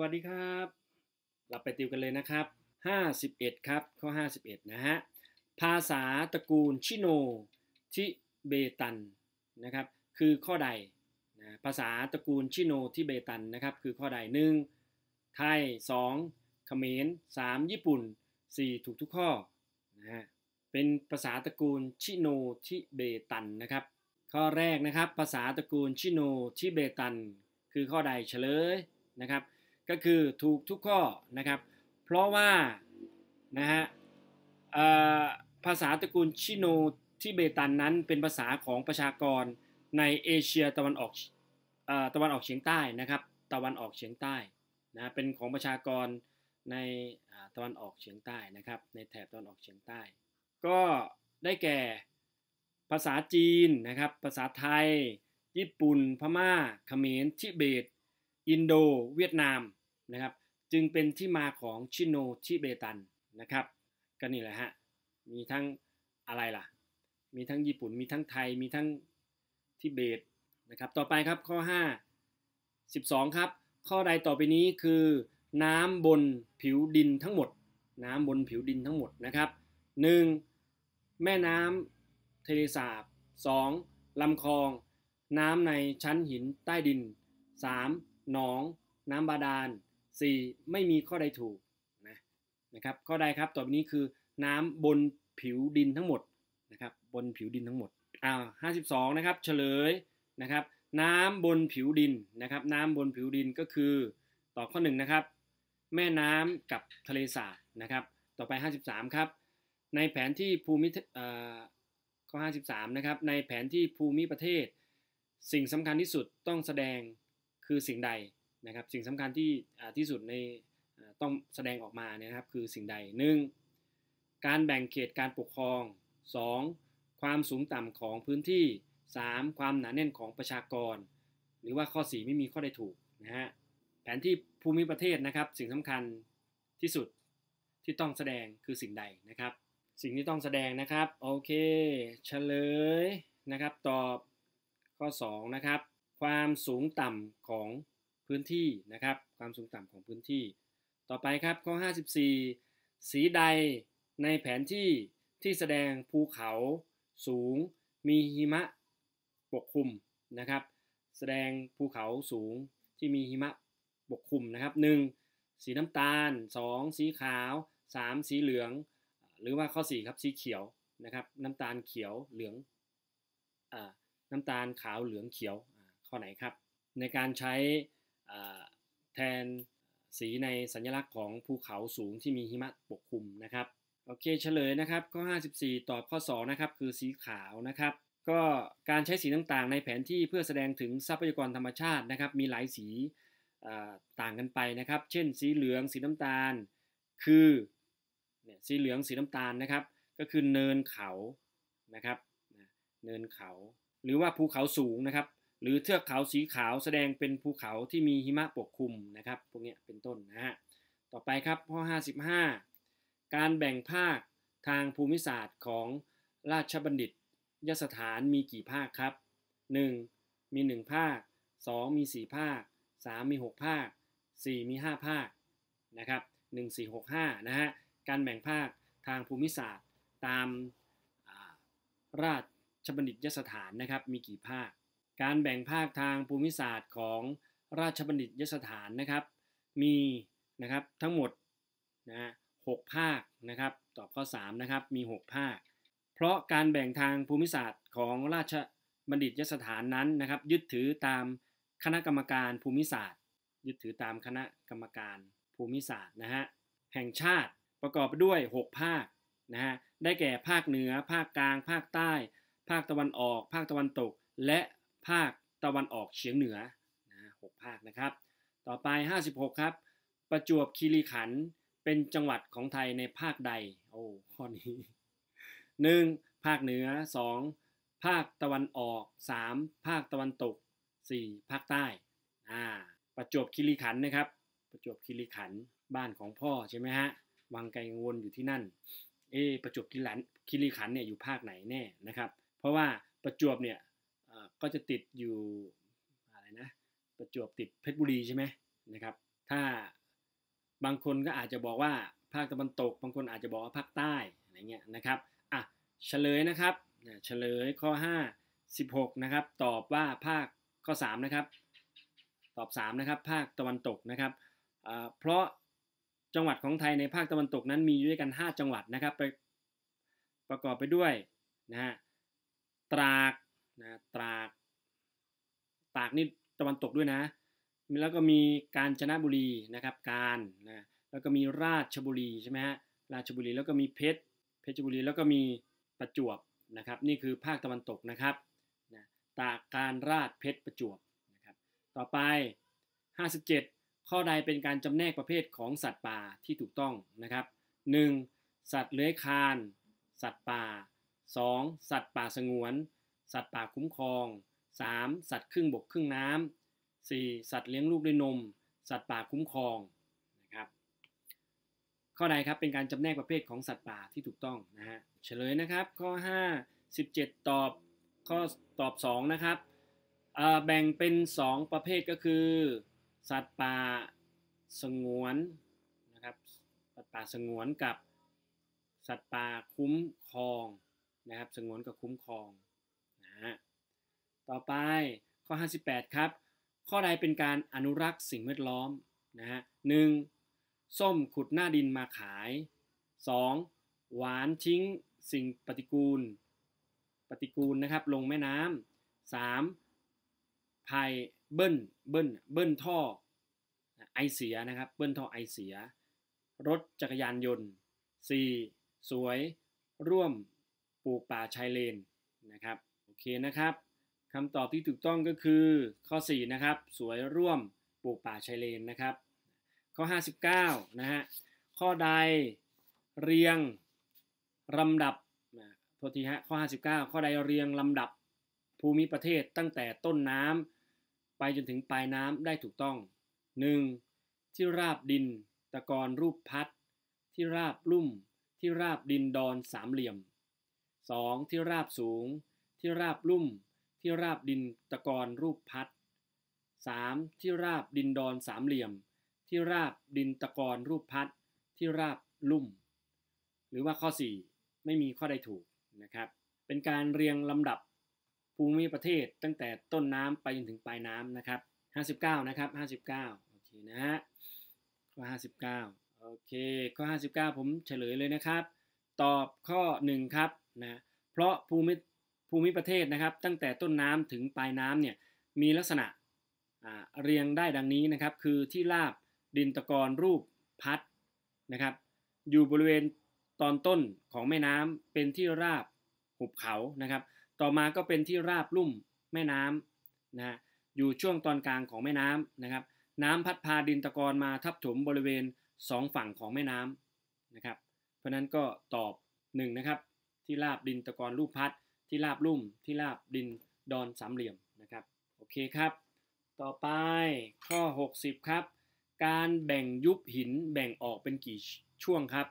วัสดีครับ เราไปติวกันเลยนะครับ 51 ครับ ข้อ 51นะฮะ ภาษาตระกูลชิโน ทิเบตันนะครับ คือข้อใดนะภาษาตระกูลชิโนทิเบตันนะครับ คือข้อใด1ไทย2เขมร3 ญี่ปุ่น4 ถูกทุกข้อนะฮะ เป็นภาษาตระกูลชิโนทิเบตันนะครับ ข้อแรกนะครับ ภาษาตระกูลชิโน ทิเบตัน คือข้อใดเฉลยนะครับก็คือ ถูก ทุกข้อนะครับเพราะว่านะฮะภาษาตระกูลชิโนที่เบตันนั้น เป็นภาษาของประชากรในเอเชียตะวันออกตะวันออกเฉียงใต้นะครับตะวันออกเฉียงใต้นะเป็นของประชากรในตะวันออกเฉียงใต้นะครับในแถบตะวันออกเฉียงใต้ ก็ได้แก่ภาษาจีนนะครับภาษาไทยญี่ปุ่นพม่าเขมรทิเบต อินโด เวียดนามนะครับจึงเป็นที่มาของชิโนทิเบตันนะครับก็นี่แหละฮะมีทั้งอะไรล่ะ มีทั้งญี่ปุ่น มีทั้งไทยมีทั้งทิเบตนะครับต่อไปครับข้อ 5 12 ครับ ข้อใดต่อไปนี้คือ น้ำบนผิวดินทั้งหมด น้ำบนผิวดินทั้งหมดนะครับ 1. แม่น้ำทะเลสาบ 2. ลำคลอง น้ำในชั้นหินใต้ดิน 3. หนองน้ำบาดาล 4. ไม่มีข้อใดถูกนะนะครับข้อใดครับต่อไปนี้คือน้ำบนผิวดินทั้งหมดนะครับบนผิวดินทั้งหมดอ่าห้าสิบสองนะครับเฉลยนะครับน้ำบนผิวดินนะครับน้ำบนผิวดินก็คือตอบข้อหนึ่งนะครับ แม่น้ำกับทะเลสาบนะครับต่อไป 53ครับในแผนที่ภูมิข้อ53นะครับในแผนที่ภูมิประเทศ สิ่งสำคัญที่สุดต้องแสดงคือสิ่งใดนะครับสิ่งสำคัญที่ที่สุดในต้องแสดงออกมานะครับคือสิ่งใด 1. การแบ่งเขตการปกครอง 2. ความสูงต่ำของพื้นที่ 3. ความหนาแน่นของประชากร หรือว่าข้อ4ไม่มีข้อใดถูกนะฮะแผนที่ภูมิประเทศนะครับสิ่งสำคัญที่สุดที่ต้องแสดงคือสิ่งใดนะครับสิ่งที่ต้องแสดงนะครับโอเคเฉลยนะครับตอบข้อ2นะครับความสูงต่ำของพื้นที่นะครับความสูงต่ำของพื้นที่ ต่อไปครับข้อ 54 สีใดในแผนที่ที่แสดงภูเขาสูงมีหิมะปกคลุมนะครับ แสดงภูเขาสูงที่มีหิมะปกคลุมนะครับ 1. สีน้ำตาล 2. สีขาว 3. สีเหลือง หรือว่าข้อ4ครับสีเขียวนะครับน้ำตาลเขียวเหลืองอน้ำตาลขาวเหลืองเขียวข้อไหนครับในการใช้แทนสีในสัญลักษณ์ของภูเขาสูงที่มีหิมะปกคลุมนะครับโอเคเฉลยนะครับข้อ54 ตอบข้อ 2 นะครับคือสีขาวนะครับ ก็การใช้สีต่างๆในแผนที่เพื่อแสดงถึงทรัพยากรธรรมชาตินะครับ มีหลายสีต่างกันไปนะครับ เช่นสีเหลืองสีน้ำตาล คือเนี่ยสีเหลืองสีน้ำตาลนะครับ ก็คือเนินเขานะครับเนินเขาหรือว่าภูเขาสูงนะครับหรือเทือกเขาสีขาวแสดงเป็นภูเขาที่มีหิมะปกคลุมนะครับ พวกนี้เป็นต้นนะฮะ ต่อไปครับข้อ55 การแบ่งภาคทางภูมิศาสตร์ของราชบัณฑิตยสถานมีกี่ภาคครับ 1. มี1ภาค2 มี4 ภาค3มี6 ภาค4มี5 ภาคนะครับ1 4 6 5นะฮะ การแบ่งภาคทางภูมิศาสตร์ตามราชบัณฑิตยสถานนะครับมีกี่ภาคการแบ่งภาคทางภูมิศาสตร์ของราชบัณฑิตยสถานนะครับมีนะครับทั้งหมดนะหกภาคนะครับตอบข้อ3นะครับมี6 ภาค เพราะการแบ่งทางภูมิศาสตร์ของราชบัณฑิตยสถานนั้นนะครับยึดถือตามคณะกรรมการภูมิศาสตร์ ยึดถือตามคณะกรรมการภูมิศาสตร์นะฮะแห่งชาติประกอบด้วย 6 ภาคนะฮะได้แก่ภาคเหนือภาคกลาง ภาคใต้ ภาคตะวันออก ภาคตะวันตก และภาคตะวันออกเฉียงเหนือนะหภาคนะครับ ต่อไป 56 ครับ ประจวบคีรีขันธ์เป็นจังหวัดของไทยในภาคใด โอ้ข้อนี้ 1. ภาคเหนือ 2. ภาคตะวันออก 3. ภาคตะวันตก 4. ภาคใต้ อ่า ประจวบคีรีขันธ์นะครับ ประจวบคีรีขันธ์บ้านของพ่อใช่ไหมฮะวังไกลกังวลอยู่ที่นั่น เอประจวบคีรีขันธ์เนี่ยอยู่ภาคไหนแน่นะครับ เพราะว่าประจวบเนี่ยก็จะติดอยู่อะไรนะ ประจวบติดเพชรบุรีใช่ไหมนะครับ ถ้าบางคนก็อาจจะบอกว่าภาคตะวันตก บางคนอาจจะบอกว่าภาคใต้ อะไรเงี้ยนะครับ อ่ะเฉลยนะครับเฉลยข้อ5 16นะครับตอบว่าภาคข้อ3นะครับตอบ3นะครับภาคตะวันตกนะครับเพราะจังหวัดของไทยในภาคตะวันตกนั้นมีอยู่ด้วยกัน 5 จังหวัดนะครับไปประกอบไปด้วยนะฮะตรากนะตราก ตากนี่ตะวันตกด้วยนะ แล้วก็มีกาญจนบุรีนะครับการนะแล้วก็มีราชบุรีใช่ไหมฮะราชบุรีแล้วก็มีเพชร เพชรบุรีแล้วก็มีประจวบนะครับนี่คือภาคตะวันตกนะครับนะตาก การราช เพชรประจวบ นะครับ ต่อไป 57 ข้อใดเป็นการจำแนกประเภทของสัตว์ป่าที่ถูกต้องนะครับ 1. สัตว์เลื้อยคลานสัตว์ป่า 2. สัตว์ป่าสงวนสัตว์ป่าคุ้มครอง 3. สัตว์ครึ่งบกครึ่งน้ำ 4. สัตว์เลี้ยงลูกด้วยนม สัตว์ป่าคุ้มครอง นะครับ ข้อใดครับ เป็นการจำแนกประเภทของสัตว์ป่าที่ถูกต้องนะฮะ เฉลยนะครับ ข้อ 5 17ตอบข้อตอบ2นะครับแบ่งเป็น 2 ประเภทก็คือ สัตว์ป่าสงวนนะครับ สัตว์ป่าสงวนกับ สัตว์ป่าคุ้มครองนะครับ สงวนกับคุ้มครองต่อไปข้อ 58 ครับ ข้อใดเป็นการอนุรักษ์สิ่งแวดล้อมนะฮะหนึ่งส้มขุดหน้าดินมาขาย 2. หวานทิ้งสิ่งปฏิกูล ปฏิกูลนะครับลงแม่น้ำสามภายเบิ้ลเบิ้ลเบิ้ลท่อ ไอเสียนะครับ เบิ้ลท่อไอเสีย รถจักรยานยนต์ 4. สวย ร่วมปลูกป่าชายเลนนะครับเคนะครับคำตอบที่ถูกต้องก็คือข้อ4นะครับสวยร่วมปลูกป่าชายเลนนะครับข้อ59นะฮะข้อใดเรียงลำดับโทษทีฮะข้อ 59 ข้อใดเรียงลำดับภูมิประเทศตั้งแต่ต้นน้ำไปจนถึงปลายน้ำได้ถูกต้อง 1. ที่ราบดินตะกอนรูปพัด ที่ราบลุ่มที่ราบดินดอนสามเหลี่ยม 2. ที่ราบสูงที่ราบลุ่ม ที่ราบดินตะกอนรูปพัด 3. ที่ราบดินดอนสามเหลี่ยม ที่ราบดินตะกอนรูปพัด ที่ราบลุ่ม หรือว่าข้อ 4 ไม่มีข้อใดถูกนะครับ เป็นการเรียงลำดับภูมิประเทศตั้งแต่ต้นน้ำไปจนถึงปลายน้ำนะครับ59นะครับ59โอเคนะฮะข้อ59โอเค ข้อ59ผมเฉลยเลยนะครับ ตอบข้อ1ครับนะ เพราะภูมิภูมิประเทศนะครับตั้งแต่ต้นน้ำถึงปลายน้ำเนี่ยมีลักษณะเรียงได้ดังนี้นะครับคือที่ราบดินตะกอนรูปพัดนะครับอยู่บริเวณตอนต้นของแม่น้ำเป็นที่ราบหุบเขานะครับต่อมาก็เป็นที่ราบลุ่มแม่น้ำนะฮะอยู่ช่วงตอนกลางของแม่น้ำนะครับน้ำพัดพาดินตะกอนมาทับถมบริเวณสองฝั่งของแม่น้ำนะครับเพราะนั้นก็ตอบ1นะครับที่ราบดินตะกอนรูปพัดที่ราบลุ่มที่ราบดินดอนสามเหลี่ยมนะครับโอเคครับ ต่อไปข้อ 60ครับการแบ่งยุบหินแบ่งออกเป็นกี่ช่วงครับ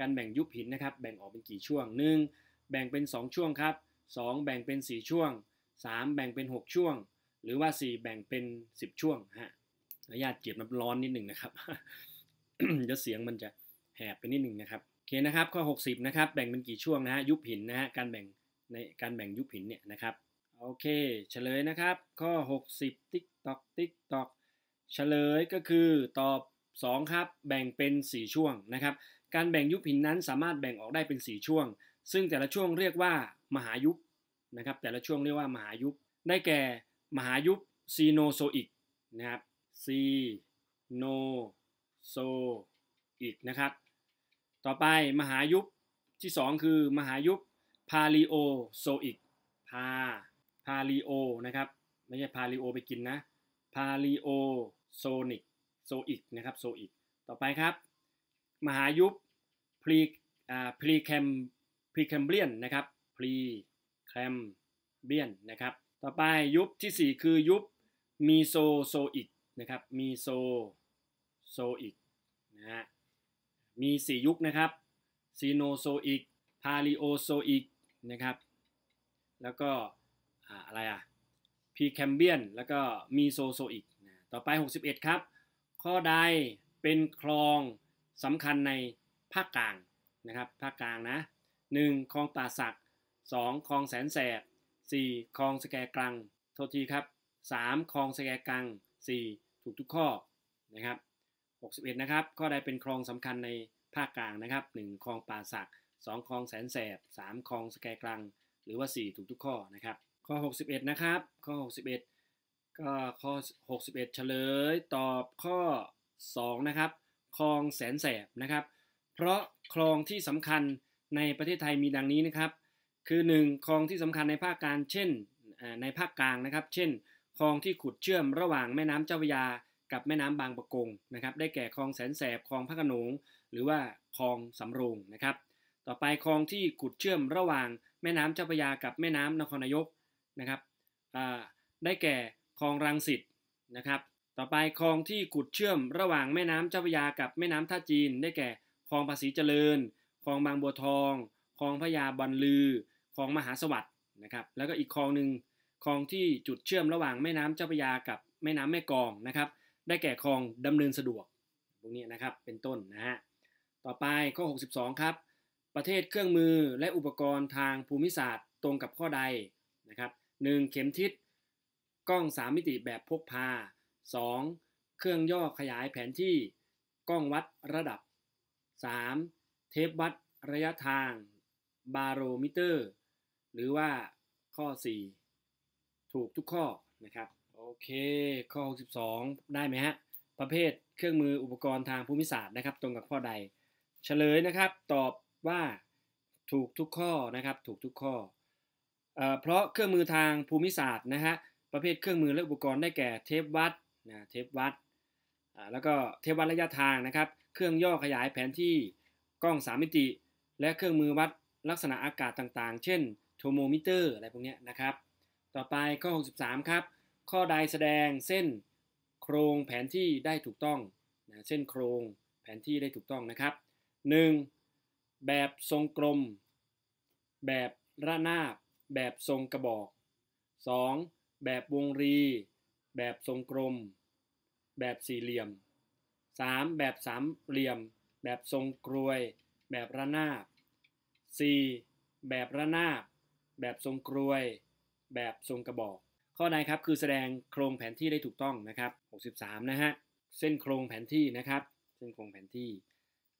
การแบ่งยุบหินนะครับ แบ่งออกเป็นกี่ช่วง 1. แบ่งเป็น2 ช่วงครับ 2 แบ่งเป็น4 ช่วง3แบ่งเป็น6 ช่วง หรือว่า4แบ่งเป็น10 ช่วงฮะออนุญาตเก็บน้ำร้อนนิดหนึ่งนะครับเดี๋ยวเสียงมันจะแหบไปนิดหนึ่งนะครับโอเคนะครับ ข้อ 60นะครับแบ่งเป็นกี่ช่วงนะฮะยุบหินนะฮะการแบ่งในการแบ่งยุคหินเนี่ยนะครับโอเค เฉลยนะครับ ข้อ60ติ๊กตอกติ๊กตอกเฉลยก็คือตอบ2ครับแบ่งเป็น4ช่วงนะครับการแบ่งยุคหินนั้นสามารถแบ่งออกได้เป็น 4 ช่วง ซึ่งแต่ละช่วงเรียกว่า มหายุคนะครับแต่ละช่วงเรียกว่ามหายุค ได้แก่ มหายุคซีโนโซอิกนะครับซีโนโซอิกนะครับต่อไปมหายุคที่ 2 คือ มหายุคพาลิโอโซอิกพาพาลิโอนะครับไม่ใช่พาลิโอไปกินนะพาลิโอโซนิกโซอิกนะครับโซอิกต่อไปครับ มหายุคพรีอ่าพรีแคมพรีแคมเบียนนะครับพรีแคมเบียนนะครับต่อไปยุคที่ 4 คือยุคมีโซโซอิกนะครับมีโซโซอิกนะฮะมี 4 ยุคนะครับซีโนโซอิกพาลิโอโซอิกนะครับแล้วก็อะไรอ่ะพีแคมเบียนแล้วก็มีโซโซอีกนะต่อไป 61ครับข้อใดเป็นคลองสำคัญในภาคกลางนะครับภาคกลางนะ 1. คลองป่าสัก 2. คลองแสนแสบ 4. คลองสแกกลังโทษทีครับ 3. คลองสแกกลัง 4. ถูกทุกข้อนะครับ61นะครับข้อใดเป็นคลองสำคัญในภาคกลางนะครับ 1. คลองป่าสัก2คลองแสนแสบ 3คลองสแกกลังหรือว่า 4 ถูกทุกข้อนะครับ ข้อ 61 นะครับ ข้อ 61 ก็ข้อ 61 เฉลยตอบข้อ2นะครับ คลองแสนแสบนะครับ เพราะคลองที่สำคัญในประเทศไทยมีดังนี้นะครับ คือ 1คลองที่สำคัญในภาคกลางเช่นในภาคกลางนะครับ เช่น คลองที่ขุดเชื่อมระหว่างแม่น้ำเจ้าพระยา กับแม่น้ำบางปะกงนะครับ ได้แก่คลองแสนแสบ คลองพระขนง หรือว่าคลองสำโรงนะครับต่อไปคลองที่ขุดเชื่อมระหว่างแม่น้ำเจ้าพระยากับแม่น้ำนครนายกนะครับ ได้แก่คลองรังสิตนะครับ ต่อไปคลองที่ขุดเชื่อมระหว่างแม่น้ำเจ้าพระยากับแม่น้ำท่าจีน ได้แก่คลองภาษีเจริญ คลองบางบัวทอง คลองพระยาบันลือ คลองมหาสวัสดนะครับ แล้วก็อีกคลองหนึ่งคลองที่จุดเชื่อมระหว่างแม่น้ำเจ้าพระยากับแม่น้ำแม่กองนะครับ ได้แก่คลองดำเนินสะดวก พวกนี้นะครับ เป็นต้นนะฮะ ต่อไปข้อ62ครับประเทศเครื่องมือและอุปกรณ์ทางภูมิศาสตร์ตรงกับข้อใดนะครับ 1. เข็มทิศกล้อง 3 มิติแบบพกพา 2. เครื่องย่อขยายแผนที่ กล้องวัดระดับ 3. เทปวัดระยะทางบาโรมิเตอร์ หรือว่าข้อ 4 ถูกทุกข้อนะครับ โอเคข้อ62ได้ไหมฮะประเภทเครื่องมืออุปกรณ์ทางภูมิศาสตร์นะครับตรงกับข้อใด เฉลยนะครับตอบว่าถูกทุกข้อนะครับถูกทุกข้อ เพราะเครื่องมือทางภูมิศาสตร์นะฮะประเภทเครื่องมือและอุปกรณ์ได้แก่เทปวัดนะเทปวัดแล้วก็เทปวัดระยะทางนะครับ เครื่องย่อขยายแผนที่กล้องสามมิติ และเครื่องมือวัดลักษณะอากาศต่างๆเช่นโทโมมิเตอร์อะไรพวกนี้นะครับ ต่อไปข้อ63ครับ ข้อใดแสดงเส้นโครงแผนที่ได้ถูกต้องนะเส้นโครงแผนที่ได้ถูกต้องนะครับ 1. แบบทรงกลม แบบระนาบ แบบทรงกระบอก 2. แบบวงรี แบบทรงกลม แบบสี่เหลี่ยม 3. แบบสามเหลี่ยม แบบทรงกรวย แบบระนาบ 4. แบบระนาบ แบบทรงกรวย แบบทรงกระบอก ข้อใดครับ คือแสดงโครงแผนที่ได้ถูกต้องนะครับ 63นะฮะ เส้นโครงแผนที่นะครับ เส้นโครงแผนที่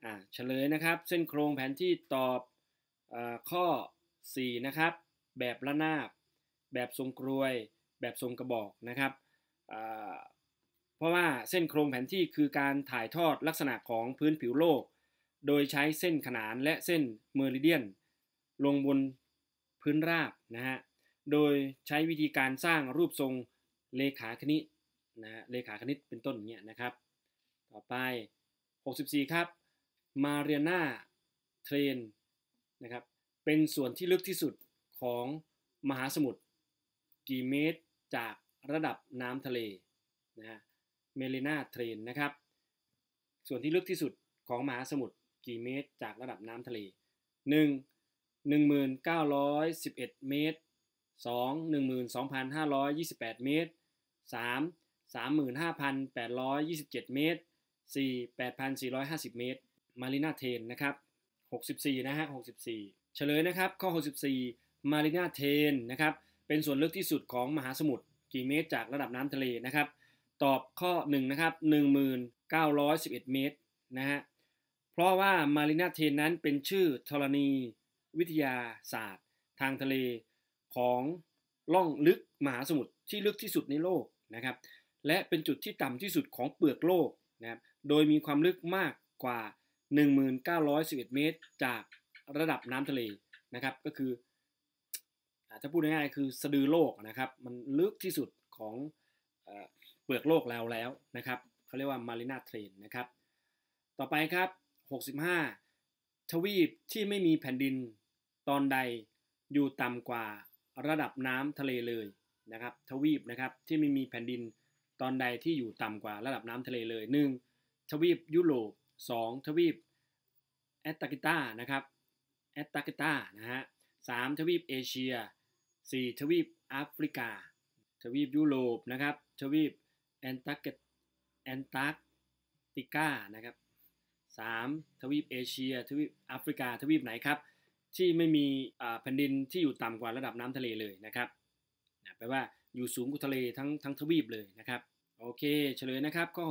อ่เฉลยนะครับเส้นโครงแผนที่ตอบอข้อ 4 นะครับ แบบระนาบ แบบทรงกรวย แบบทรงกระบอกนะครับเพราะว่าเส้นโครงแผนที่คือการถ่ายทอดลักษณะของพื้นผิวโลก โดยใช้เส้นขนานและเส้นเมอริเดียนลงบนพื้นราบนะฮะโดยใช้วิธีการสร้างรูปทรงเลขาคณิตนะเลขาคณิตเป็นต้นเนี้ยนะครับ ต่อไป 64 ครับมาเรียนาเทรนนะครับเป็นส่วนที่ลึกที่สุดของมหาสมุทรกี่เมตรจากระดับน้ำทะเลนะฮะเมเรนาเทรนนะครับส่วนที่ลึกที่สุดของมหาสมุทรกี่เมตร จากระดับน้ำทะเล 1. 1911 เมตร 2. 12,528 เมตร 3. 35,827 เมตร 4. 8,450 เมตรมาริน่าเทนนะครับ64นะฮะ64 เฉลยนะครับ ข้อ64มาริน่าเทนนะครับ เป็นส่วนลึกที่สุดของมหาสมุทร กี่เมตร จากระดับน้ำทะเลนะครับ ตอบข้อ1นะครับ1911 เมตรนะฮะ เพราะว่ามาริน่าเทนนั้นเป็นชื่อธรณีวิทยาศาสตร์ ทางทะเลของล่องลึกมหาสมุทรที่ลึกที่สุดในโลกนะครับ และเป็นจุดที่ต่ำที่สุดของเปลือกโลกนะครับ โดยมีความลึกมากกว่า1,911 เมตรจากระดับน้ำทะเลนะครับก็คือถ้าพูดง่ายๆคือสะดือโลกนะครับมันลึกที่สุดของเปลือกโลกเราแล้วนะครับเขาเรียกว่ามารีนาเทรนนะครับต่อไปครับ 65 ทวีปที่ไม่มีแผ่นดินตอนใดอยู่ต่ำกว่าระดับน้ำทะเลเลยนะครับทวีปนะครับที่ไม่มีแผ่นดินตอนใดที่อยู่ต่ำกว่าระดับน้ำทะเลเลย 1. ทวีปยุโรป2ทวีปแอตตากิตานะครับ แอตตากิตานะฮะสทวีปเอเชีย 4 ทวีปแอฟริกา ทวีปยุโรป นะครับ ทวีปแอนตาร์กแอนตาร์กติกานะครับสามทวีปเอเชีย ทวีปแอฟริกา ทวีปไหนครับ ที่ไม่มีแผ่นดินที่อยู่ต่ำกว่าระดับน้ำทะเลเลยนะครับแปลว่าอยู่สูงกว่าทะเลทั้งทั้งทวีปเลยนะครับ โอเคเฉลยนะครับ ข้อ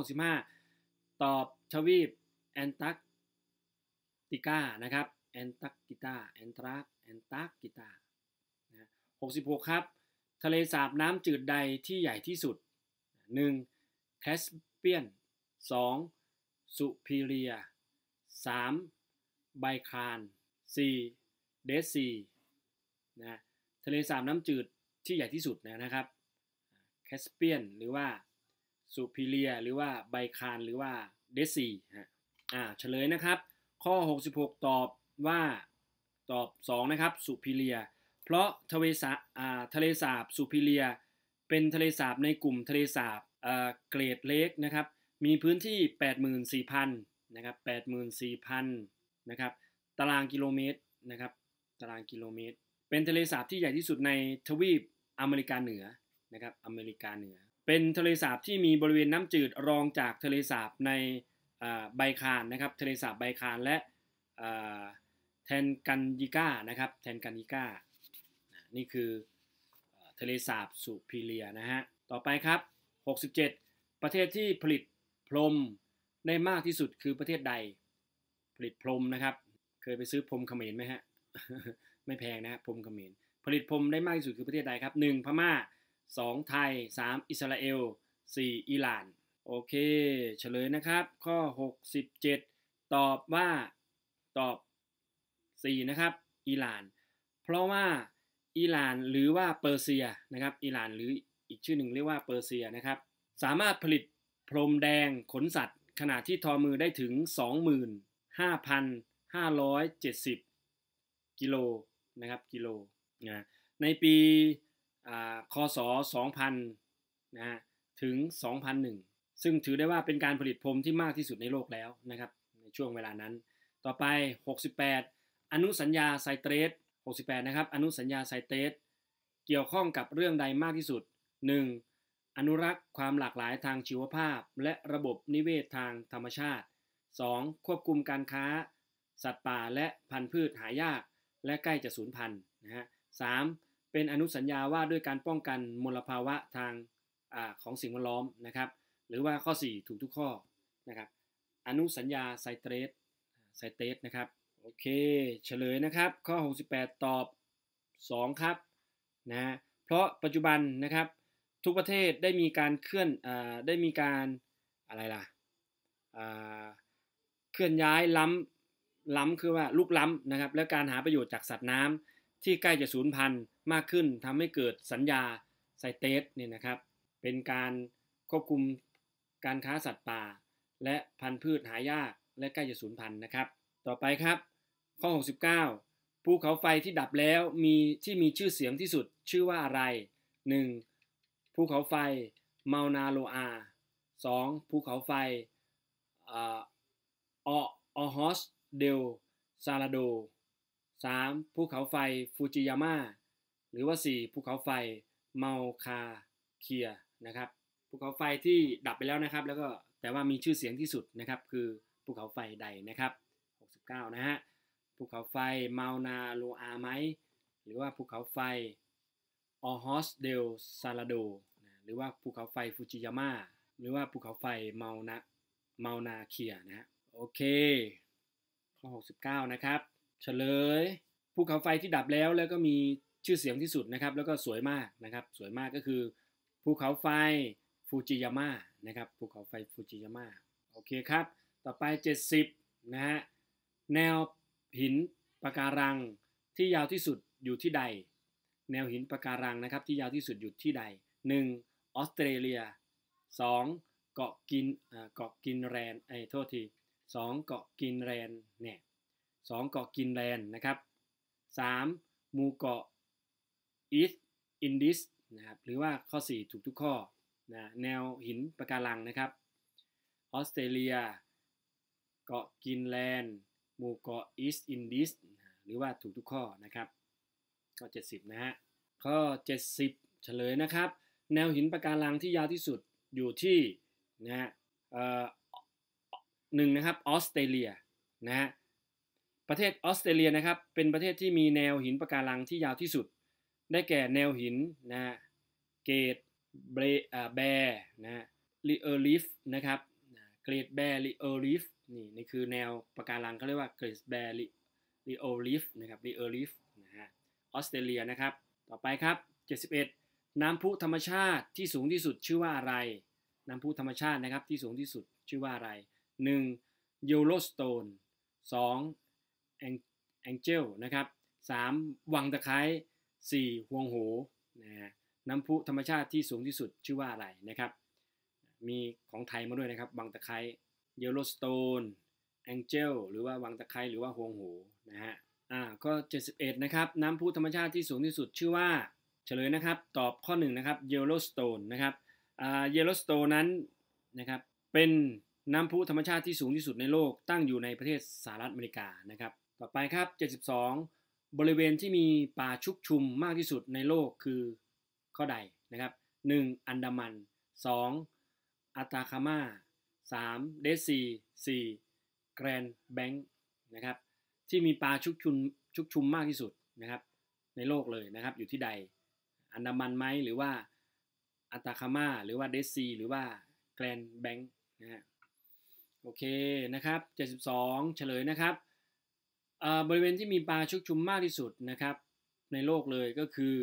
65ตอบทวีปแอนตักติกานะครับ แอนตักกิตาแอนตรักแอนตักกิตาหกสิบหกครับทะเลสาบน้ำจืดใดที่ใหญ่ที่สุด 1. แคสเปียนสองสุพีเรียสามไบคาร 4. เดซีนะทะเลสาบน้ำจืดที่ใหญ่ที่สุดนะครับแคสเปียนหรือว่าสุพีเรียหรือว่าไบคารหรือว่าเดซีฮะอ่าเฉลยนะครับข้อ 66 ตอบว่าตอบ2นะครับสุพิเลียเพราะทะเลสาอ่าทะเลสาบสุพิเลีย เป็นทะเลสาบในกลุ่มทะเลสาบอ่าเกรดเล็กนะครับมีพื้นที่84,000นะครับ84,000นะครับตารางกิโลเมตรนะครับตารางกิโลเมตร เป็นทะเลสาบที่ใหญ่ที่สุดในทวีปอเมริกาเหนือนะครับอเมริกาเหนือ เป็นทะเลสาบที่มีบริเวณน้ำจืดรองจากทะเลสาบในใบคารนะครับเทเรซาไบคารและแทนกันยิก้านะครับแทนกันยิก้านี่คือเทเลสาบสุพีเรียนะฮะต่อไปครับ 67 ประเทศที่ผลิตพรม ได้มากที่สุดคือประเทศใดผลิตพรมนะครับเคยไปซื้อพรมเขมรไหมฮะไม่แพงนะพรมเขมรผลิตพรมได้มากที่สุดคือประเทศใดครับ1พม่า2ไทย 3 อิสราเอล4อิหร่านโอเค เฉลยนะครับข้อ 67 ตอบว่าตอบ 4 นะครับอิหร่าน เพราะว่าอิหร่านหรือว่าเปอร์เซียนะครับอิหร่านหรืออีกชื่อหนึ่งเรียกว่าเปอร์เซียนะครับสามารถผลิตพรมแดงขนสัตว์ขนาดที่ทอมือได้ถึง 25,570 กิโลนะครับกิโลนะในปีคศ2000นะถึง 2001ซึ่งถือได้ว่าเป็นการผลิตพรมที่มากที่สุดในโลกแล้วนะครับ ในช่วงเวลานั้น ต่อไป 68 อนุสัญญาไซเตรส 68 นะครับอนุสัญญาไซเตรเกี่ยวข้องกับเรื่องใดมากที่สุด 1. อนุรักษ์ความหลากหลายทางชีวภาพ และระบบนิเวศทางธรรมชาติ 2. ควบคุมการค้า สัตว์ป่าและพันธุ์พืชหายาก และใกล้จะสูญพันธุ์นะฮะสเป็นอนุสัญญาว่าด้วยการป้องกันมลภาวะทางอของสิ่งแวดล้อมนะครับหรือว่าข้อ 4 ถูกทุกข้อนะครับอนุสัญญาไซเตสไซเตสนะครับโอเคเฉลยนะครับ ข้อ 68 ตอบ 2 ครับนะเพราะปัจจุบันนะครับทุกประเทศได้มีการเคลื่อนอได้มีการอะไรล่ะเคลื่อนย้ายล้ำล้ำคือว่าลุกล้ำนะครับและการหาประโยชน์จากสัตว์น้ำที่ใกล้จะสูญพันธุ์มากขึ้นทำให้เกิดสัญญาไซเตสเนี่ยนะครับเป็นการควบคุมการค้าสัตว์ป่าและพันธุ์พืชหายากและใกล้จะสูญพันธุ์นะครับ ต่อไปครับ ข้อ 69ภูเขาไฟที่ดับแล้วมีที่มีชื่อเสียงที่สุดชื่อว่าอะไร 1. ภูเขาไฟ เมานาโลอา 2. ภูเขาไฟอออฮอสเดลซาลาโด 3. ภูเขาไฟฟูจิยาม่าหรือว่า 4. ภูเขาไฟ เมาคาเคียนะครับภูเขาไฟที่ดับไปแล้วนะครับแล้วก็แต่ว่ามีชื่อเสียงที่สุดนะครับคือภูเขาไฟใดนะครับ69นะฮะ ภูเขาไฟเมานาโลอาไหมหรือว่าภูเขาไฟออฮอสเดลซาลาโดหรือว่าภูเขาไฟฟูจิยาม่าหรือว่าภูเขาไฟเมานาเมานาเคียนะฮะโอเคข้อ69นะครับเฉลย ภูเขาไฟที่ดับแล้วแล้วก็มีชื่อเสียงที่สุดนะครับ แล้วก็สวยมากนะครับสวยมากก็คือภูเขาไฟฟูจิยาม่านะครับภูเขาไฟฟูจิยาม่าโอเคครับต่อไป 70นะฮะแนวหินปะการังที่ยาวที่สุดอยู่ที่ใด แนวหินปะการังนะครับที่ยาวที่สุดอยู่ที่ใด 1. ออสเตรเลีย 2. เกาะกินเกาะกินแรนไอ้โทษที2เกาะกินแรนเนี่ยสองเกาะกินแรนนะครับ 3. มูเกาะอีสอินดิสนะครับหรือว่าข้อ4 ถูกทุกข้อนะแนวหินปะการังนะครับออสเตรเลีย เกาะกินแลนด์หมู่เกาะอีสต์อินดิสหรือว่าถูกทุกข้อนะครับ ข้อ 70นะฮะข้อ 70 เฉลยนะครับแนวหินปะการังที่ยาวที่สุดอยู่ที่นะฮะหนึ่งนะครับออสเตรเลียนะฮะประเทศออสเตรเลียนะครับเป็นประเทศที่มีแนวหินปะการังที่ยาวที่สุด ได้แก่แนวหินนะเกตเบรแบร์นะลีเออร์ลิฟนะครับเกรดแบร์ลีเออร์ลิฟนี่นี่คือแนวปะการังเขาเรียกว่าเกรดแบร์ลีเออร์ลิฟนะครับลีเออร์ลิฟนะฮะออสเตรเลียนะครับต่อไปครับ 71 น้ำพุธรรมชาติที่สูงที่สุดชื่อว่าอะไร น้ำพุธรรมชาตินะครับที่สูงที่สุดชื่อว่าอะไร 1. ยูโรสโตนสองแองเจลนะครับ 3. วังตะไคร้ 4. ฮวงโหนะฮะน้ำพุธรรมชาติที่สูงที่สุดชื่อว่าอะไรนะครับ มีของไทยมาด้วยนะครับวังตะไคร้เยลโลสโตนแองเจลหรือว่าวังตะไคร้หรือว่าฮวงหูนะฮะ อ่า ก็71นะครับ น้ำพุธรรมชาติที่สูงที่สุดชื่อว่าเฉลยนะครับ ตอบข้อ1นะครับ เยลโลสโตนนะครับ อ่า เยลโลสโตนนั้นนะครับ เป็นน้ำพุธรรมชาติที่สูงที่สุดในโลก ตั้งอยู่ในประเทศสหรัฐอเมริกานะครับ ต่อไปครับ 72 บริเวณที่มีป่าชุกชุมมากที่สุดในโลกคือข้อใดนะครับ 1. อันดามัน 2. อัตาคามา 3. เดซีสี่แกรนแบงค์นะครับที่มีปลาชุกชุมชุกชุมมากที่สุดนะครับในโลกเลยนะครับอยู่ที่ใดอันดามันไหมหรือว่าอัตาคามาหรือว่าเดซีหรือว่าแกรนแบงค์นะฮะโอเคนะครับ72 เฉลยนะครับบริเวณที่มีปลาชุกชุมมากที่สุดนะครับ ในโลกเลยก็คือ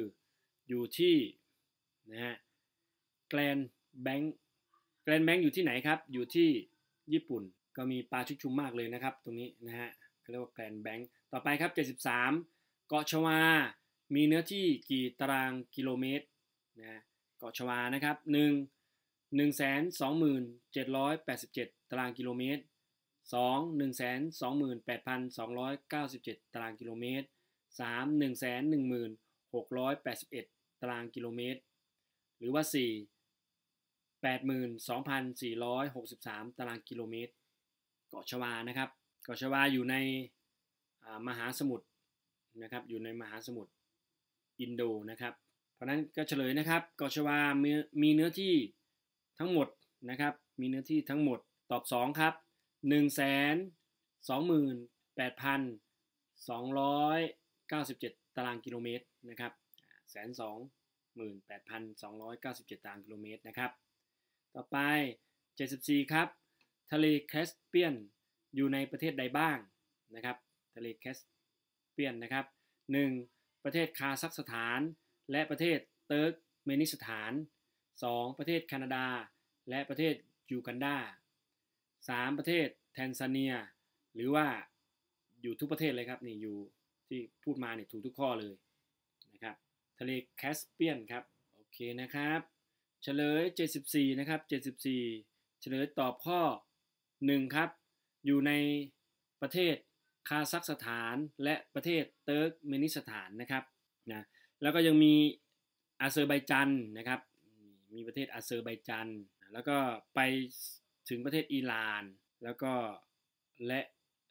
อยู่ที่นะฮะแกลนแบงก์แกลนแบงก์อยู่ที่ไหนครับ อยู่ที่ญี่ปุ่นก็มีปลาชุกชุมมากเลยนะครับตรงนี้นะฮะเขาเรียกว่าแกลนแบงก์ต่อไปครับ 73เกาะชวา มีเนื้อที่กี่ตารางกิโลเมตรนะเกาะชวานะครับ1 127,87 ตารางกิโลเมตร 2 128,297 ตารางกิโลเมตร 3 1 1 6 8 1 ตารางกิโลเมตรหรือว่า 4 82,463 ตารางกิโลเมตร เกาะชวา นะครับ เกาะชวาอยู่ในมหาสมุทรนะครับ อยู่ในมหาสมุทรอินโดนะครับ เพราะนั้นก็เฉลยนะครับ เกาะชวา มีมีเนื้อที่ทั้งหมดนะครับ มีเนื้อที่ทั้งหมด ตอบ2ครับ1 2 8 2 9 7ตารางกิโลเมตรนะครับแสนสอง18,297ตารางกิโลเมตรนะครับต่อไป 74 ครับทะเลแคสเปียนอยู่ในประเทศใดบ้างนะครับทะเลแคสเปียนนะครับ 1. ประเทศคาซัคสถานและประเทศเติร์กเมนิสถาน 2. ประเทศแคนาดาและประเทศยูกันดา 3. ประเทศ แทนซาเนีย หรือว่าอยู่ทุกประเทศเลยครับนี่อยู่ที่พูดมาเนี่ยถูกทุกข้อเลยทะเลแคสเปียนครับโอเคนะครับฉลย 74นะครับ74 เฉลยตอบข้อ1ครับอยู่ในประเทศคาซัคสถานและประเทศเติร์กเมนิสถานนะครับนะแล้วก็ยังมีอาเซอร์ไบจันนะครับมีประเทศอาเซอร์ไบจันแล้วก็ไปถึงประเทศอิหร่าน แล้วก็และ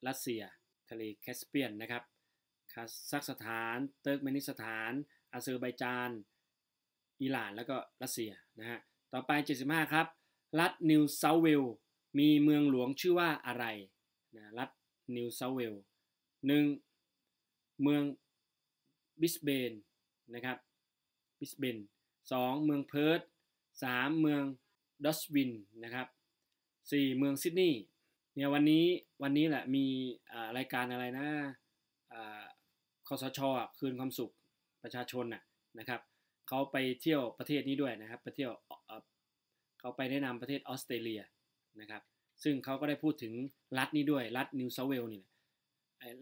รัสเซียทะเลแคสเปียนนะครับคาซัคสถานเติร์กเมนิสถานอาเซอร์ไบาจาน อิหร่าน แล้วก็รัสเซียนะฮะ ต่อไป 75 ครับ รัฐนิวเซาเวล มีเมืองหลวงชื่อว่าอะไรนะ รัฐนิวเซาเวลหนึ่งเมืองบิสเบนนะครับ บิสเบนสองเมืองเพิร์ธสามเมืองดอสวินนะครับสี่เมืองซิดนีย์ เนี่ยวันนี้ วันนี้แหละมีรายการอะไรนะคอสชอคืนความสุขประชาชนน่ะนะครับเขาไปเที่ยวประเทศนี้ด้วยนะครับไปเที่ยวเขาไปแนะนำประเทศออสเตรเลียนะครับซึ่งเขาก็ได้พูดถึงรัฐนี้ด้วยรัฐนิวเซาเวลนี่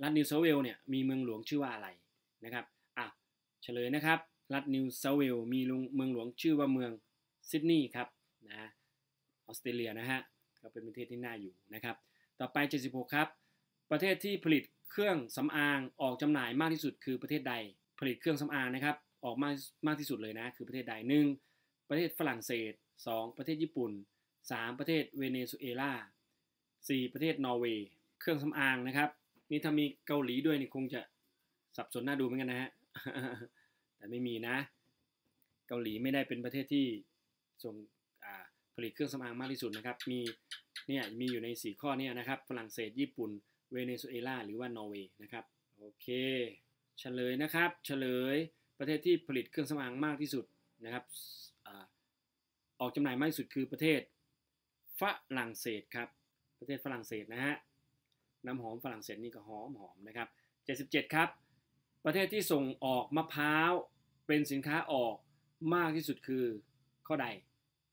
รัฐนิวเซาเวลเนี่ยมีเมืองหลวงชื่อว่าอะไรนะครับอ่ะเฉลยนะครับรัฐนิวเซาเวลมีเมืองหลวงชื่อว่าเมืองซิดนีย์ครับนะออสเตรเลียนะฮะก็เป็นประเทศที่น่าอยู่นะครับต่อไป76ครับประเทศที่ผลิตเครื่องสำอางออกจำหน่ายมากที่สุดคือประเทศใดผลิตเครื่องสำอางนะครับออกมามากที่สุดเลยนะคือประเทศใดหนึ่งประเทศฝรั่งเศส 2 ประเทศญี่ปุ่น 3 ประเทศเวเนซุเอลา 4 ประเทศนอร์เวย์เครื่องสำอางนะครับนี่ถ้ามีเกาหลีด้วยนี่คงจะสับสนน่าดูเหมือนกันนะฮะแต่ไม่มีนะเกาหลีไม่ได้เป็นประเทศที่ส่งผลิตเครื่องสำอางมากที่สุดนะครับมีเนี่ยมีอยู่ใน4ข้อนี้นะครับฝรั่งเศสญี่ปุ่นเวเนซุเอลาหรือว่านอร์เวย์นะครับโอเคเฉลยนะครับเฉลยประเทศที่ผลิตเครื่องสำอางมากที่สุดนะครับออกจำหน่ายมากที่สุดคือประเทศฝรั่งเศสครับประเทศฝรั่งเศสนะฮะน้ำหอมฝรั่งเศสนี่ก็หอมหอมนะครับ77ครับประเทศที่ส่งออกมะพร้าวเป็นสินค้าออกมากที่สุดคือข้อใด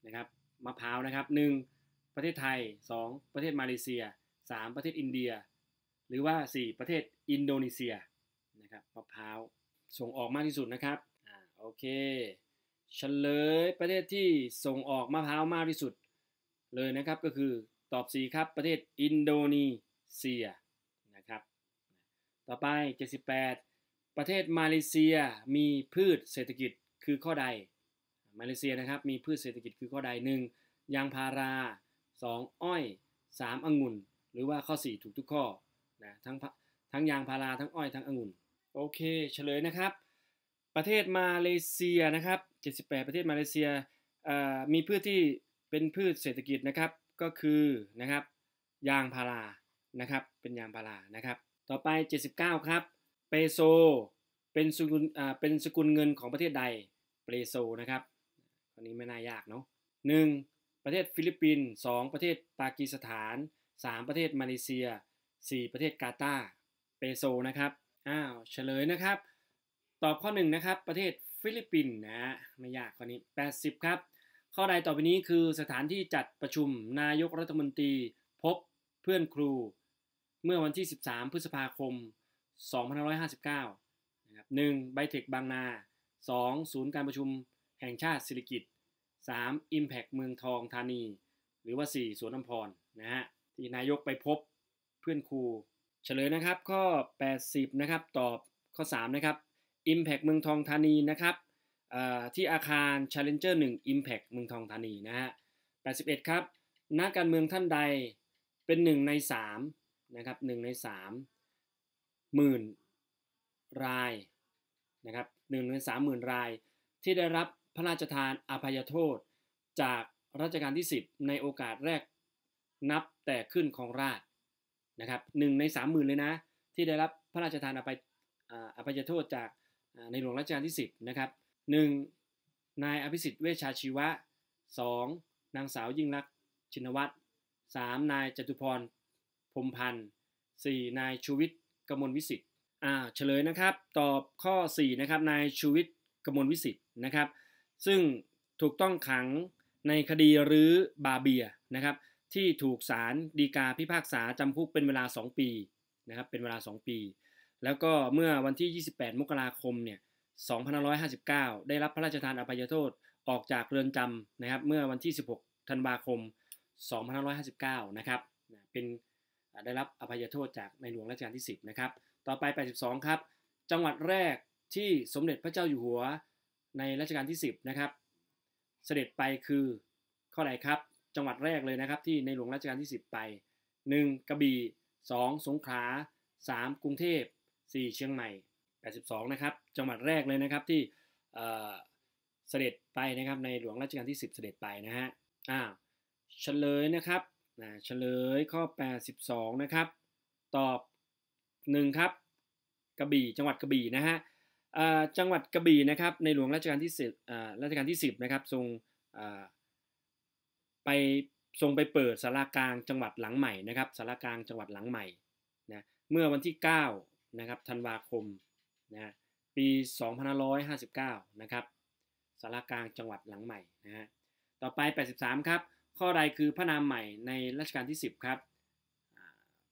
นะครับมะพร้าวนะครับ 1. ประเทศไทย 2. ประเทศมาเลเซีย 3. ประเทศอินเดีย หรือว่า 4. ประเทศอินโดนีเซียครับมะพร้าวส่งออกมากที่สุดนะครับ อ่าโอเคเฉลยประเทศที่ส่งออกมะพร้าวมากที่สุดเลยนะครับ ก็คือตอบ 4 ครับประเทศอินโดนีเซียนะครับต่อไป78ประเทศมาเลเซียมีพืชเศรษฐกิจคือข้อใดมาเลเซียนะครับมีพืชเศรษฐกิจคือข้อใด 1. ยางพารา 2. อ้อย 3. องุ่นหรือว่าข้อ4ถูกทุกข้อนะทั้งทั้งยางพาราทั้งอ้อยทั้งองุ่นโอเคเฉลยนะครับ ประเทศมาเลเซียนะครับ 78 ประเทศมาเลเซียมีพืชที่เป็นพืชเศรษฐกิจนะครับก็คือนะครับ ยางพารานะครับ เป็นยางพารานะครับ ต่อไป 79 ครับเปโซเป็นสกุลเป็นสกุลเงินของประเทศใดเปโซนะครับอันนี้ไม่น่ายากเนาะหนึ่งประเทศฟิลิปปินส์สองประเทศปากีสถาน 3 ประเทศมาเลเซีย 4 ประเทศกาตาร์เปโซนะครับอ้าวเฉลยนะครับตอบข้อหนึ่งนะครับ ประเทศฟิลิปปินส์นะไม่ยากข้อนี้ 80 ครับ ข้อใดต่อไปนี้คือสถานที่จัดประชุมนายกรัฐมนตรีพบเพื่อนครู เมื่อวันที่ 13 พฤษภาคม 2559นะครับ1ไบเทคบางนา 2. ศูนย์การประชุมแห่งชาติสิริกิต 3. Impact เมืองทองธานี หรือว่า 4สวนน้ำพรนะฮะที่นายกไปพบเพื่อนครูเฉลยนะครับข้อ80นะครับตอบข้อ3นะครับ Impact เมืองทองธานีนะครับที่อาคาร Challenger 1 Impact เมืองทองธานีนะฮะ81ครับนักการเมืองท่านใดเป็น 1 ใน3นะครับ1ใน3หมื่นรายนะครับหนึ่งในสามหมื่นราย ที่ได้รับพระราชทานอภัยโทษจากรัชกาลที่ 10 ในโอกาสแรกนับแต่ขึ้นของราชนะครับหนึ่งในสามหมื่นเลยนะ ที่ได้รับพระราชทานอภัยอภัยโทษจากในหลวงรัชกาลที่ 10นะครับหนึ่งนายอภิสิทธิ์เวชาชีวะ 2. นางสาวยิ่งรักชินวัตร 3. นายจตุพรพรมพันธ์ 4. นายชูวิทย์กมลวิสิทธิ์อ่าเฉลยนะครับตอบข้อ4นะครับนายชูวิทย์กมลวิสิทธิ์นะครับ ซึ่งถูกต้องขังในคดีรื้อบาเบียนะครับที่ถูกศาลฎีกาพิพากษา จำคุกเป็นเวลา 2 ปีนะครับเป็นเวลา 2 ปี แล้วก็เมื่อวันที่ 28 มกราคมเนี่ย2559 ได้รับพระราชทานอภัยโทษออกจากเรือนจำนะครับ เมื่อวันที่ 16 ธันวาคม 2559 นะครับเป็นได้รับอภัยโทษจากในหลวงรัชกาลที่ 10นะครับต่อไป 82 ครับ จังหวัดแรกที่สมเด็จพระเจ้าอยู่หัวในรัชกาลที่ 10นะครับเสด็จไปคือข้อใดครับจังหวัดแรกเลยนะครับที่ในหลวงรัชกาลที่ 10 ไป 1. กระบี่ 2. สงขลา 3. กรุงเทพ 4. เชียงใหม่ 82 นะครับ จังหวัดแรกเลยนะครับที่เสด็จไปนะครับในหลวงรัชกาลที่ 10 เสด็จไปนะฮะอ้าวเฉลยนะครับนะเฉลยข้อ 82นะครับตอบ1ครับกระบี่จังหวัดกระบี่นะฮะจังหวัดกระบี่นะครับในหลวงรัชกาลที่10รัชกาลที่10นะครับทรงไปทรงไปเปิดสารากลางจังหวัดหลังใหม่นะครับสารากลางจังหวัดหลังใหม่นะเมื่อวันที่9นะครับธันวาคมนะปี2559นะครับสารากลางจังหวัดหลังใหม่นะฮะต่อไป 83ครับข้อใดคือพระนามใหม่ในรัชกาลที่ 10ครับ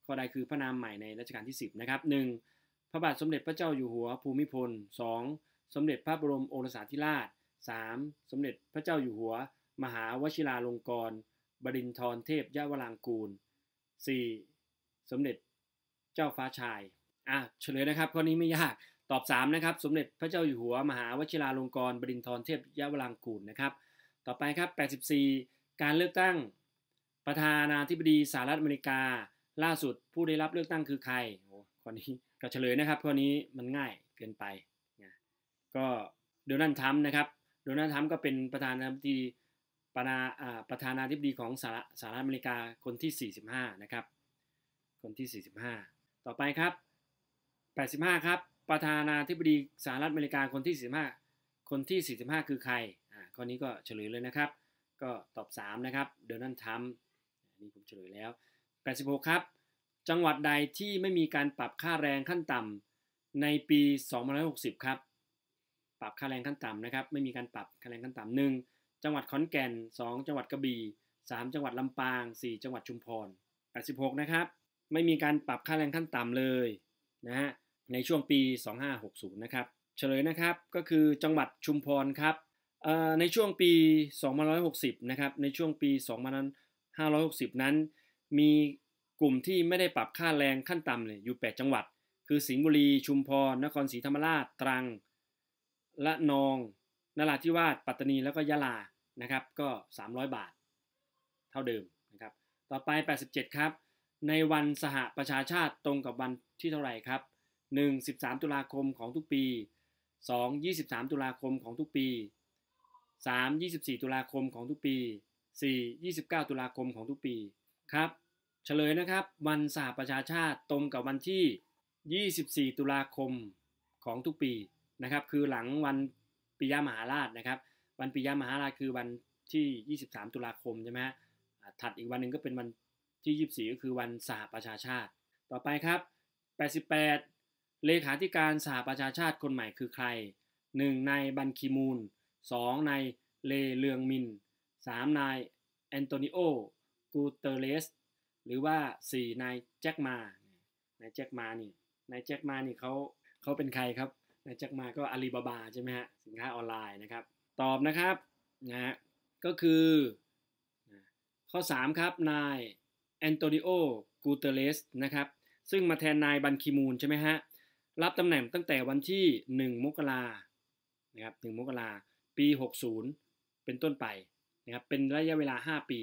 ข้อใดคือพระนามใหม่ในรัชกาลที่ 10นะครับ 1. พระบาทสมเด็จพระเจ้าอยู่หัวภูมิพล 2. สมเด็จพระบรมโอรสาธิราช 3. สมเด็จพระเจ้าอยู่หัวมหาวชิราลงกรณ์บดินทรเทพยะวรางกูล 4. สมเด็จเจ้าฟ้าชายอ่ะเฉลยนะครับข้อนี้ไม่ยากตอบ3นะครับสมเด็จพระเจ้าอยู่หัวมหาวชิราลงกรณ์บดินทรเทพยะวรางกูลนะครับต่อไปครับ 84 การเลือกตั้งประธานาธิบดีสหรัฐอเมริกา ล่าสุดผู้ได้รับเลือกตั้งคือใครโอ้ข้อนี้ก็เฉลยนะครับข้อนี้มันง่ายเกินไปก็โดนัลด์ทรัมป์นะครับโดนัลด์ทรัมป์ก็เป็นประธานาธิบดีประาประธานาธิบดีของสหรัฐอเมริกาคนที่ 45 นะครับ คนที่ 45 ต่อไปครับ 85 ครับ ประธานาธิบดีสหรัฐอเมริกาคนที่ 45 คนที่ 45 คือใคร อ่า ข้อนี้ก็เฉลยเลยนะครับ ก็ตอบ3นะครับโดนัลด์ทรัมป์นี่ผมเฉลยแล้ว 86 ครับ จังหวัดใดที่ไม่มีการปรับค่าแรงขั้นต่ำในปี2560 ครับ ปรับค่าแรงขั้นต่ำนะครับ ไม่มีการปรับค่าแรงขั้นต่ำหนึ่งจังหวัดขอนแก่น2 จังหวัดกระบี่3จังหวัดลำปาง 4 จังหวัดชุมพร86นะครับ ไม่มีการปรับค่าแรงขั้นต่ำเลยนะฮะ ในช่วงปี 2560นะครับ เฉลยนะครับก็คือจังหวัดชุมพรครับ ในช่วงปี2560นะครับ ในช่วงปี 2560 นั้น มีกลุ่มที่ไม่ได้ปรับค่าแรงขั้นต่ำเลยอยู่ 8 จังหวัด คือ สิงห์บุรี ชุมพร นครศรีธรรมราช ตรังละนองนราธิวาส ปัตตานี แล้วก็ยะลานะครับก็ 300 บาท เท่าเดิมนะครับต่อไป 87 ครับ ในวันสหประชาชาติตรงกับวันที่เท่าไหร่ครับ1 13 ตุลาคมของทุกปี 2 23 ตุลาคมของทุกปี 3 24 ตุลาคมของทุกปี 4 29 ตุลาคมของทุกปีครับ เฉลยนะครับ วันสหประชาชาติตรงกับวันที่ 24 ตุลาคมของทุกปีนะครับคือหลังวันปิยมหาราชนะครับวันปิยมหาราคือวันที่ 23 ตุลาคมใช่ไหมฮะถัดอีกวันหนึ่งก็เป็นวันที่ 24 ก็คือวันสหประชาชาติ ต่อไปครับ 88 เลขาธิการสหประชาชาติคนใหม่คือใคร 1. นายบันคีมูล 2. นายเลเลืองมิน 3. นายแอนโตนิโอกูเตเรสหรือว่า 4. นายแจ็คมา นายแจ็คมานี่นายแจ็คมานี่เขาเขาเป็นใครครับ นายแจ็คมาก็อาลีบาบาใช่ไหมฮะสินค้าออนไลน์นะครับตอบนะครับนะฮะก็คือ ข้อ3ครับนายแอนโตนิโอกูเตเลสนะครับซึ่งมาแทนนายบันคีมูลใช่ไหมฮะรับตำแหน่งตั้งแต่วันที่ 1มกรานะครับ1มกราปี60 เป็นต้นไปนะครับเป็นระยะเวลา 5 ปี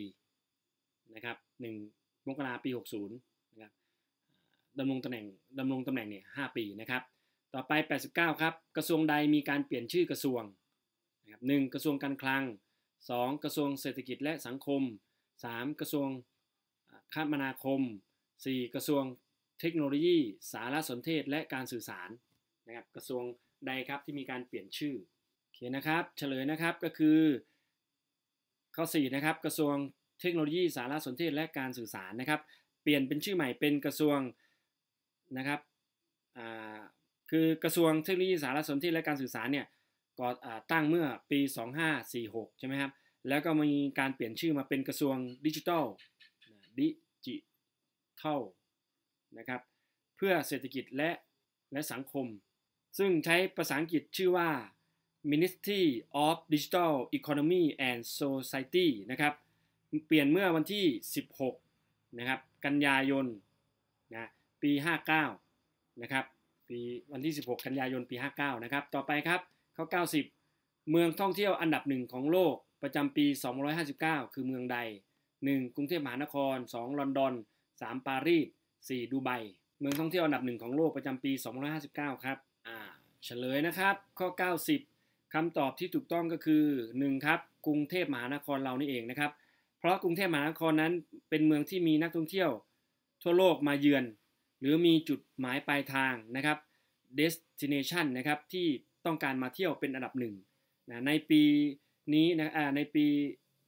นะครับ1มกราปี60นะครับดำรงตำแหน่งดำรงตำแหน่งเนี่ย5ปีนะครับต่อไป 89 ครับ กระทรวงใดมีการเปลี่ยนชื่อกระทรวงนครับ1กระทรวงการคลัง 2. กระทรวงเศรษฐกิจและสังคม 3. กระทรวงคมนาคม 4. กระทรวงเทคโนโลยีสารสนเทศและการสื่อสารนะครับ กระทรวงใดครับที่มีการเปลี่ยนชื่อขียนนะครับเฉลยนะครับก็คือข้อ4นะครับกระทรวงเทคโนโลยีสารสนเทศและการสื่อสารนะครับเปลี่ยนเป็นชื่อใหม่เป็นกระทรวงนะครับคือกระทรวงเทคโนโลยีสารสนเทศและการสื่อสารเนี่ยก่อตั้งเมื่อปี 2546ใช่ไหมครับ แล้วก็มีการเปลี่ยนชื่อมาเป็นกระทรวงดิจิทัลดิจิทัลนะครับเพื่อเศรษฐกิจและและสังคม ซึ่งใช้ภาษาอังกฤษชื่อว่า Ministry of Digital Economy and Society นะครับเปลี่ยนเมื่อวันที่ 16นะครับกันยายนนะปี 59นะครับปีวันที่ 16 กันยายนปี 59นะครับต่อไปครับข้อ 90 เมืองท่องเที่ยวอันดับหนึ่งของโลกประจำปี 259 คือเมืองใด 1. กรุงเทพมหานคร 2. ลอนดอน 3. ปารีส 4. ดูไบ เมืองท่องเที่ยวอันดับหนึ่งของโลกประจำปี259ครับอ่าเฉลยนะครับ ข้อ 90คำตอบที่ถูกต้องก็คือ 1. ครับ กรุงเทพมหานคร เรานี่เองนะครับ เพราะกรุงเทพมหานครนั้นเป็นเมืองที่มีนักท่องเที่ยว ทั่วโลกมาเยือน หรือมีจุดหมายปลายทางนะครับ destination นะครับ ที่ต้องการมาเที่ยวเป็นอันดับหนึ่งนะในปีนี้นะในปี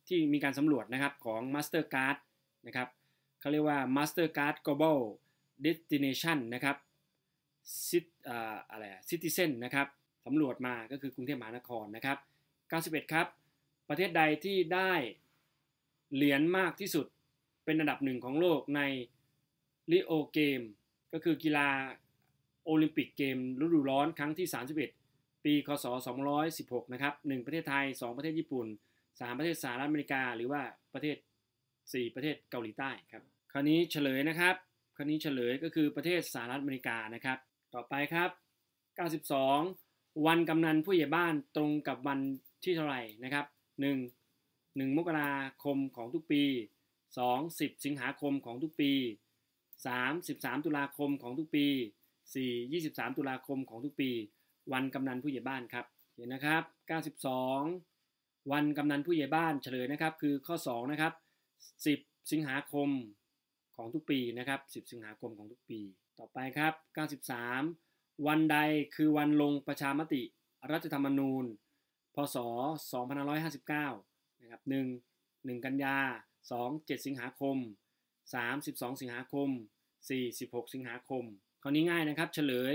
ที่มีการสำรวจนะครับของ Mastercard นะครับเขาเรียกว่า Mastercard Global Destination นะครับซิตอะไรซิติเซนนะครับสำรวจมาก็คือกรุงเทพมหานครนะครับ 91 ครับ ประเทศใดที่ได้เหรียญมากที่สุดเป็นอันดับหนึ่งของโลกในริโอเกมก็คือกีฬาโอลิมปิกเกมฤดูร้อนครั้งที่ 31ปีคศ216นะครับ1ประเทศไทย 2 ประเทศญี่ปุ่น 3 ประเทศสหรัฐอเมริกา หรือว่าประเทศ 4 ประเทศเกาหลีใต้ ครับคราวนี้เฉลยนะครับ คราวนี้เฉลยก็คือประเทศสหรัฐอเมริกานะครับ ต่อไปครับ 92 วันกำนันผู้ใหญ่บ้านตรงกับวันที่เท่าไหร่นะครับ 1 1 มกราคมของทุกปี2 10สิงหาคมของทุกปี3 13 ตุลาคมของทุกปี 4 23 ตุลาคมของทุกปีวันกำนันผู้ใหญ่บ้านครับเห็นนะครับ 92 วันกำนันผู้ใหญ่บ้าน เฉลยนะครับ คือข้อ2นะครับ10 สิงหาคมของทุกปีนะครับ10 สิงหาคมของทุกปี ต่อไปครับ 93 วันใดคือวันลงประชามติรัฐธรรมนูญ พศ2559นะครับ1 1 กันยา2 7 สิงหาคม3 12 สิงหาคม4 16 สิงหาคม คราวนี้ง่ายนะครับ เฉลย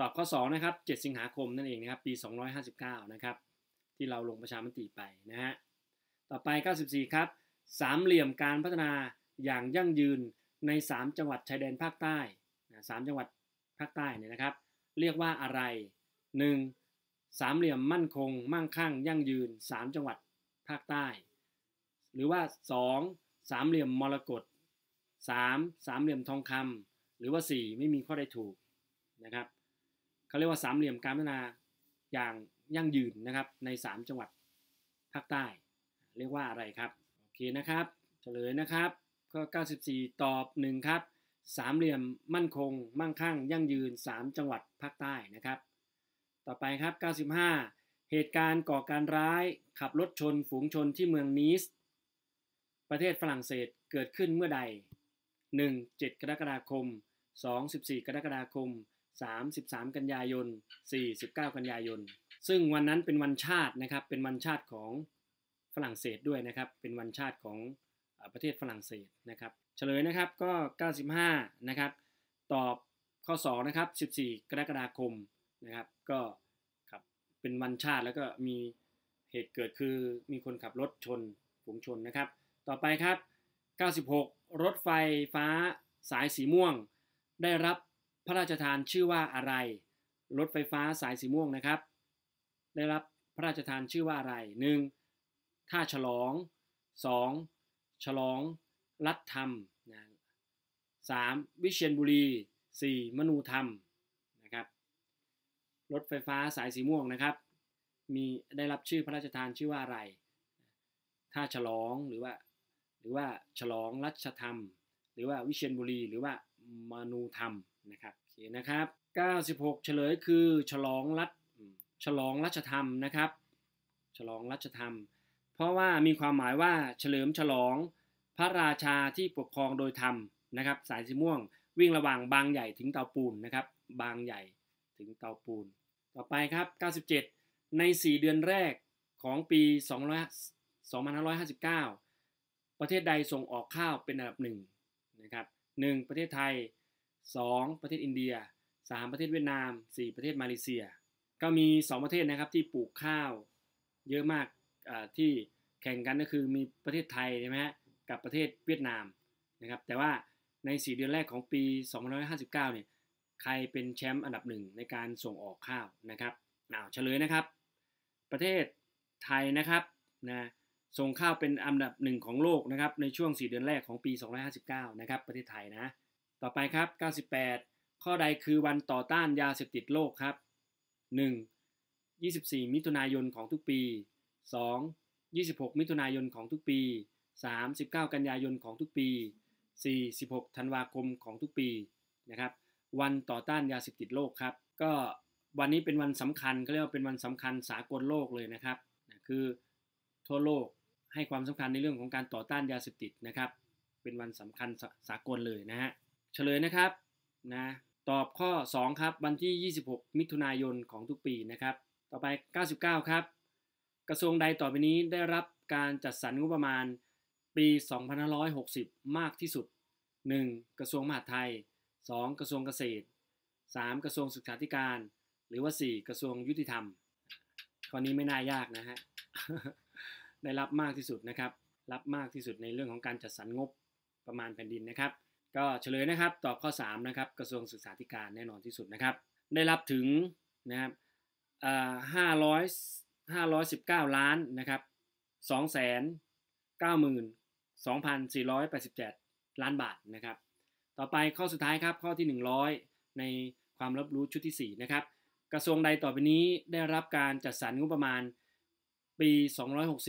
ตอบข้อ2นะครับ 7 สิงหาคมนั่นเองนะครับ ปี 259 นะครับ ที่เราลงประชามติไปนะฮะ ต่อไป 94 ครับ สามเหลี่ยมการพัฒนาอย่างยั่งยืนใน 3 จังหวัดชายแดนภาคใต้สามจังหวัดภาคใต้เนี่ยนะครับ เรียกว่าอะไร 1. สามเหลี่ยมมั่นคง มั่งคั่งยั่งยืน 3 จังหวัดภาคใต้ หรือว่า 2. สามเหลี่ยมมรกต 3. สามเหลี่ยมทองคำหรือว่า 4 ไม่มีข้อใดถูกนะครับเขาเรียกว่าสามเหลี่ยมการพัฒนาอย่างยั่งยืนนะครับใน 3 จังหวัดภาคใต้ เรียกว่าอะไรครับ โอเคนะครับเฉลยนะครับก็94 ตอบ 1 ครับสามเหลี่ยมมั่นคง มั่งคั่ง ยั่งยืน 3 จังหวัดภาคใต้นะครับ ต่อไปครับ 95 เหตุการณ์ก่อการร้ายขับรถชนฝูงชนที่เมืองนีสประเทศฝรั่งเศสเกิดขึ้นเมื่อใด 1. 7กรกฎาคม 2. 14กรกฎาคม33กันยายน 49 กันยายน ซึ่งวันนั้นเป็นวันชาตินะครับเป็นวันชาติของฝรั่งเศสด้วยนะครับเป็นวันชาติของประเทศฝรั่งเศสนะครับเฉลยนะครับก็ 95นะครับตอบข้อ2นะครับ 14 กรกฎาคมนะครับก็ครับเป็นวันชาติแล้วก็มีเหตุเกิดคือมีคนขับรถชนฝูงชนนะครับ ต่อไปครับ 96 รถไฟฟ้าสายสีม่วงได้รับพระราชทานชื่อว่าอะไร รถไฟฟ้าสายสีม่วงนะครับ ได้รับพระราชทานชื่อว่าอะไร 1. ท่าฉลอง 2. ฉลองรัฐธรรมนะสามวิเชียนบุรี 4. มนูธรรม นะครับ รถไฟฟ้าสายสีม่วงนะครับ มีได้รับชื่อพระราชทานชื่อว่าอะไร ท่าฉลอง หรือว่า หรือว่า ฉลองรัชธรรม หรือว่าวิเชียนบุรี หรือว่ามนูธรรมนะครับโอเคนะครับ 96 เฉลยคือฉลองรัฐฉลองรัชธรรมนะครับ ฉลองรัชธรรม เพราะว่ามีความหมายว่าเฉลิมฉลองพระราชาที่ปกครองโดยธรรมนะครับ สายสีม่วงวิ่งระหว่างบางใหญ่ถึงเตาปูนนะครับ บางใหญ่ถึงเตาปูนต่อไปครับ 97 ใน 4 เดือนแรกของปี 2559 ประเทศใดส่งออกข้าวเป็นอันดับหนึ่งนะครับ1ประเทศไทย 2 ประเทศอินเดีย 3 ประเทศเวียดนาม 4 ประเทศมาเลเซียก็มี 2 ประเทศนะครับที่ปลูกข้าว เยอะมากที่แข่งกันก็คือมีประเทศไทยใช่ไหมฮะกับประเทศเวียดนามนะครับแต่ว่าใน4เดือนแรกของปี2559เนี่ยใครเป็นแชมป์อันดับหนึ่งในการส่งออกข้าวนะครับอ้าวเฉลยนะครับประเทศไทยนะครับนะส่งข้าวเป็นอันดับหนึ่งของโลกนะครับในช่วง 4เดือนแรกของปี2 5 9 นะครับประเทศไทยนะต่อไปครับ 98 ข้อใดคือวันต่อต้านยาเสพติดโลกครับ 1. 24 มิถุนายนของทุกปี 2. 26 มิถุนายนของทุกปี 3 19 กันยายนของทุกปี 4 16 ธันวาคมของทุกปีนะครับวันต่อต้านยาเสพติดโลกครับก็วันนี้เป็นวันสำคัญเขาเรียกว่าเป็นวันสำคัญสากลโลกเลยนะครับคือทั่วโลกให้ความสำคัญในเรื่องของการต่อต้านยาเสพติดนะครับ เป็นวันสำคัญสากลเลยนะฮะ เฉลยนะครับนะตอบข้อ 2 ครับวันที่ 26 มิถุนายนของทุกปีนะครับ ต่อไป 99 ครับ กระทรวงใดต่อไปนี้ได้รับการจัดสรรงบประมาณปี2560 มากที่สุด 1. กระทรวงมหาดไทย 2. กระทรวงเกษตร 3. กระทรวงศึกษาธิการหรือว่า 4. กระทรวงยุติธรรมข้อนี้ไม่น่ายากนะฮะได้รับมากที่สุดนะครับ รับมากที่สุดในเรื่องของการจัดสรรงบประมาณแผ่นดินนะครับ ก็เฉลยนะครับ ตอบข้อ3นะครับ กระทรวงศึกษาธิการแน่นอนที่สุดนะครับ ได้รับถึงนะครับห้าร้อยห้าร้อยสิบเก้าล้านนะครับสองแสนเก้าหมื่นสองพันสี่ร้อยแปดสิบเจ็ดล้านบาทนะครับ ต่อไปข้อสุดท้ายครับ ข้อที่หนึ่งร้อยในความรับรู้ชุดที่สี่นะครับ กระทรวงใดต่อไปนี้ได้รับการจัดสรรงบประมาณปี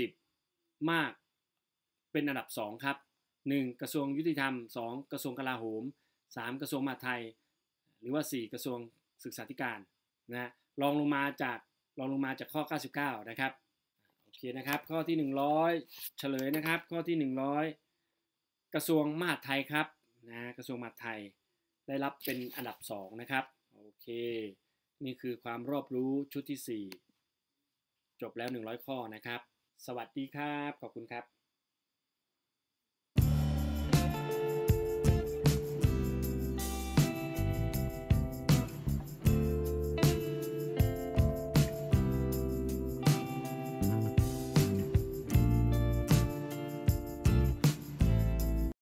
260 มากเป็นอันดับ 2 ครับ 1. กระทรวงยุติธรรม 2. กระทรวงกลาโหม 3. กระทรวงมหาดไทย หรือว่า 4. กระทรวงศึกษาธิการนะรองลงมาจากรองลงมาจากข้อ 99 นะครับโอเคนะครับข้อที่ 100 เฉลยนะครับข้อที่ 100 กระทรวงมหาดไทยครับนะกระทรวงมหาดไทยได้รับเป็นอันดับ 2 นะครับโอเคนี่คือความรอบรู้ชุดที่ 4จบแล้ว 100 ข้อนะครับ สวัสดีครับ ขอบคุณครับ